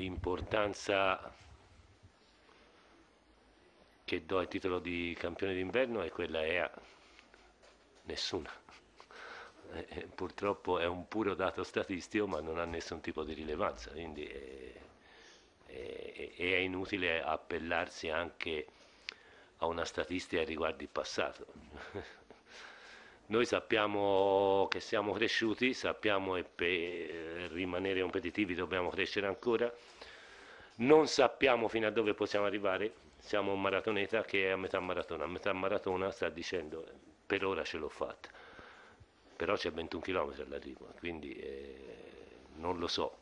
l'importanza che do al titolo di campione d'inverno è quella EA, nessuna. Eh, eh, purtroppo è un puro dato statistico ma non ha nessun tipo di rilevanza, quindi è, è, è inutile appellarsi anche a una statistica riguardo il passato. Noi sappiamo che siamo cresciuti, sappiamo che per eh, rimanere competitivi dobbiamo crescere ancora, non sappiamo fino a dove possiamo arrivare, siamo un maratoneta che è a metà maratona, a metà maratona sta dicendo per ora ce l'ho fatta, però c'è 21 km all'arrivo, quindi eh, non lo so,